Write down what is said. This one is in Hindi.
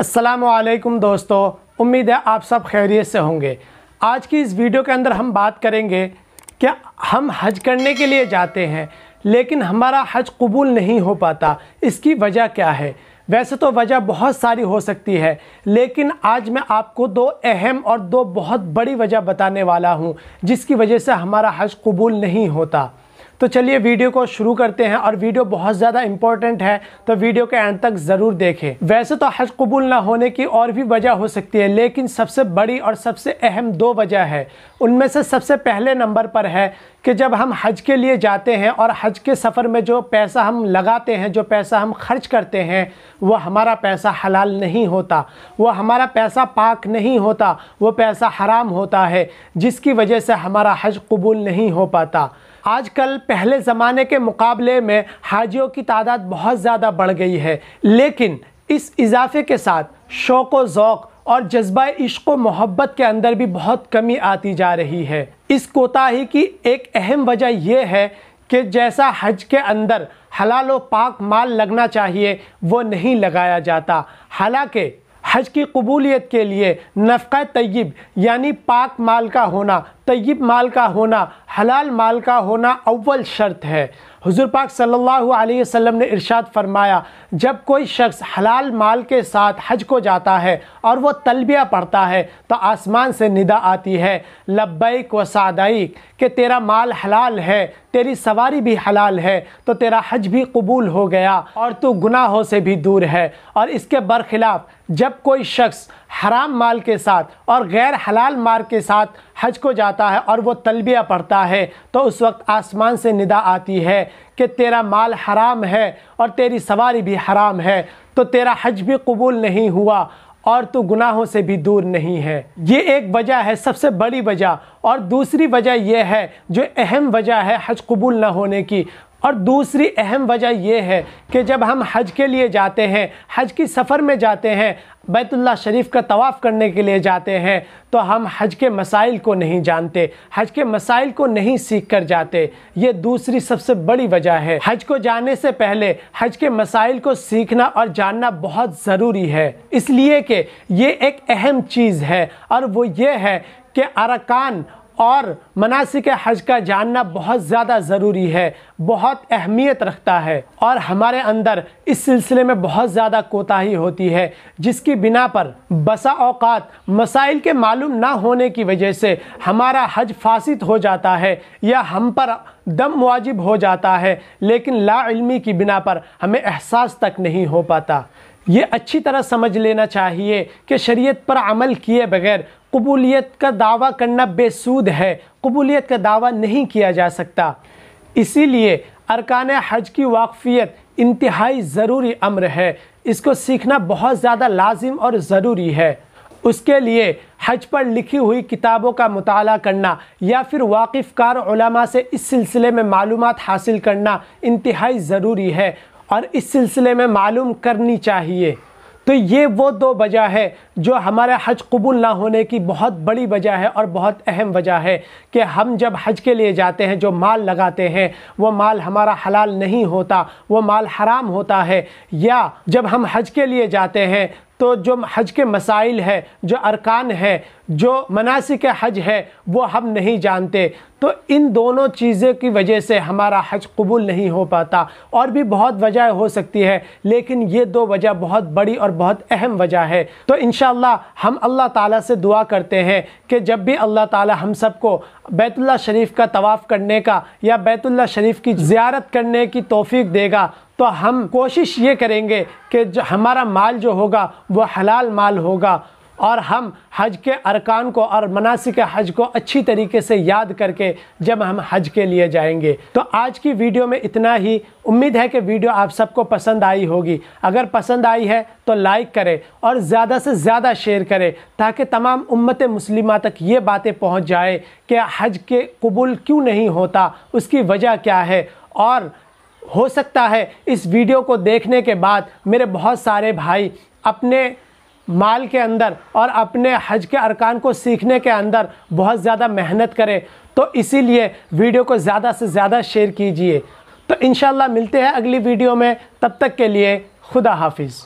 असलकम दोस्तों उम्मीद है आप सब खैरियत से होंगे आज की इस वीडियो के अंदर हम बात करेंगे कि हम हज करने के लिए जाते हैं लेकिन हमारा हज कबूल नहीं हो पाता इसकी वजह क्या है वैसे तो वजह बहुत सारी हो सकती है लेकिन आज मैं आपको दो अहम और दो बहुत बड़ी वजह बताने वाला हूँ जिसकी वजह से हमारा हज कबूल नहीं होता तो चलिए वीडियो को शुरू करते हैं और वीडियो बहुत ज़्यादा इंपॉर्टेंट है तो वीडियो के एंड तक ज़रूर देखें वैसे तो हज कबूल ना होने की और भी वजह हो सकती है लेकिन सबसे बड़ी और सबसे अहम दो वजह है उनमें से सबसे पहले नंबर पर है कि जब हम हज के लिए जाते हैं और हज के सफ़र में जो पैसा हम लगाते हैं जो पैसा हम खर्च करते हैं वह हमारा पैसा हलाल नहीं होता वह हमारा पैसा पाक नहीं होता वो पैसा हराम होता है जिसकी वजह से हमारा हज कबूल नहीं हो पाता आजकल पहले ज़माने के मुकाबले में हाजियों की तादाद बहुत ज़्यादा बढ़ गई है लेकिन इस इजाफे के साथ शौक़ व और जज्बा इश्क व मोहब्बत के अंदर भी बहुत कमी आती जा रही है इस कोताही की एक अहम वजह यह है कि जैसा हज के अंदर हलाल व पाक माल लगना चाहिए वो नहीं लगाया जाता हालांकि हज की कबूलियत के लिए नफ़ा तयब यानी पाक माल का होना तयब माल का होना हलाल माल का होना अव्वल शर्त है हुजूर पाक सल्लल्लाहु अलैहि वसल्लम ने इरशाद फरमाया जब कोई शख्स हलाल माल के साथ हज को जाता है और वो तलबिया पढ़ता है तो आसमान से निदा आती है लब्बैक व सादाइक कि तेरा माल हलाल है तेरी सवारी भी हलाल है तो तेरा हज भी कबूल हो गया और तू गुनाहों से भी दूर है और इसके बरखिलाफ़ जब कोई शख्स हराम माल के साथ और गैर हलाल माल के साथ हज को जाता है और वो तलबिया पढ़ता है तो उस वक्त आसमान से निदा आती है कि तेरा माल हराम है और तेरी सवारी भी हराम है तो तेरा हज भी कबूल नहीं हुआ और तू गुनाहों से भी दूर नहीं है ये एक वजह है सबसे बड़ी वजह और दूसरी वजह यह है जो अहम वजह है हज कबूल न होने की और दूसरी अहम वजह यह है कि जब हम हज के लिए जाते हैं हज की सफ़र में जाते हैं बैतुल्ला शरीफ का तवाफ़ करने के लिए जाते हैं तो हम हज के मसाइल को नहीं जानते हज के मसाइल को नहीं सीख कर जाते ये दूसरी सबसे बड़ी वजह है हज को जाने से पहले हज के मसाइल को सीखना और जानना बहुत ज़रूरी है इसलिए कि ये एक अहम चीज़ है और वो ये है कि अरकान और मनासिक हज का जानना बहुत ज़्यादा ज़रूरी है बहुत अहमियत रखता है और हमारे अंदर इस सिलसिले में बहुत ज़्यादा कोताही होती है जिसकी बिना पर बसा अवकात मसाइल के मालूम ना होने की वजह से हमारा हज फासित हो जाता है या हम पर दम वाजिब हो जाता है लेकिन लाइलमी की बिना पर हमें एहसास तक नहीं हो पाता ये अच्छी तरह समझ लेना चाहिए कि शरीयत पर अमल किए बगैर कबूलियत का दावा करना बेसूद है कबूलियत का दावा नहीं किया जा सकता इसीलिए अरकान हज की वाकफियत इंतहाई ज़रूरी अम्र है इसको सीखना बहुत ज़्यादा लाजिम और ज़रूरी है उसके लिए हज पर लिखी हुई किताबों का मताल करना या फिर वाकिफ़कार से इस सिलसिले में मालूम हासिल करना इंतहाई ज़रूरी है और इस सिलसिले में मालूम करनी चाहिए तो ये वो दो वजह है जो हमारे हज कबूल ना होने की बहुत बड़ी वजह है और बहुत अहम वजह है कि हम जब हज के लिए जाते हैं जो माल लगाते हैं वो माल हमारा हलाल नहीं होता वो माल हराम होता है या जब हम हज के लिए जाते हैं तो जो हज के मसाइल है जो अरकान है जो के हज है वो हम नहीं जानते तो इन दोनों चीज़ों की वजह से हमारा हज कबूल नहीं हो पाता और भी बहुत वजह हो सकती है लेकिन ये दो वजह बहुत बड़ी और बहुत अहम वजह है तो इन हम अल्लाह ताला से दुआ करते हैं कि जब भी अल्लाह ताला हम सबको बैतुल्ला शरीफ का तवाफ़ करने का या बैतुल्ला शरीफ की ज़्यारत करने की तोफ़ी देगा तो हम कोशिश ये करेंगे कि जो हमारा माल जो होगा वो हलाल माल होगा और हम हज के अरकान को और मनासिक हज को अच्छी तरीके से याद करके जब हम हज के लिए जाएंगे तो आज की वीडियो में इतना ही उम्मीद है कि वीडियो आप सबको पसंद आई होगी अगर पसंद आई है तो लाइक करें और ज़्यादा से ज़्यादा शेयर करें ताकि तमाम उम्मत मुस्लिमा तक ये बातें पहुंच जाए कि हज के कबूल क्यों नहीं होता उसकी वजह क्या है और हो सकता है इस वीडियो को देखने के बाद मेरे बहुत सारे भाई अपने माल के अंदर और अपने हज के अरकान को सीखने के अंदर बहुत ज़्यादा मेहनत करें तो इसीलिए वीडियो को ज़्यादा से ज़्यादा शेयर कीजिए तो इन मिलते हैं अगली वीडियो में तब तक के लिए खुदा हाफिज़